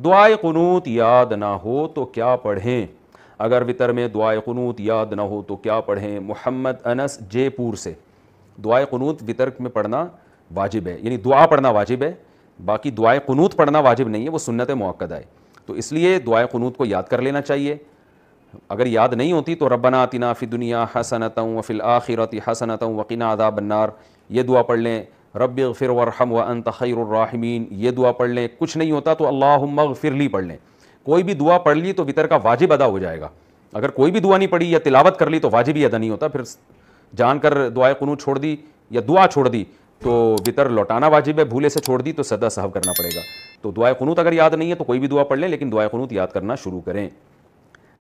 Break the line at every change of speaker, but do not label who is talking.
दुआ क़नूत याद ना हो तो क्या पढ़ें अगर वितर में दुआ क़नूत याद ना हो तो क्या पढ़ें मोहम्मद अनस जयपुर से दुआ क़नूत वितर में पढ़ना वाजिब है यानी दुआ पढ़ना वाजिब है बाकी दुआ क़नूत पढ़ना वाजिब नहीं है वो सुन्नत मौक़दा है तो इसलिए दुआ क़नूत को याद कर लेना चाहिए अगर याद नहीं होती तो रबना तिना फ़ि दुनिया हसनत वफ़िल आखिरत हसनत वकीना आदाब बन्नार ये दुआ पढ़ लें रब फ़िर वरहम व अन तखैरमीन ये दुआ पढ़ लें कुछ नहीं होता तो अल्लाह फ़िरली पढ़ लें कोई भी दुआ पढ़ ली तो वितर का वाजिब अदा हो जाएगा अगर कोई भी दुआ नहीं पढ़ी या तिलावत कर ली तो वाजिब ही अदा नहीं होता फिर जानकर दुआए कनू छोड़ दी या दुआ छोड़ दी तो वितर लौटाना वाजिब है भूले से छोड़ दी तो सदा सहव करना पड़ेगा तो दुआ कनूत अगर याद नहीं है तो कोई भी दुआ पढ़ लें लेकिन दुआ कनूत याद करना शुरू करें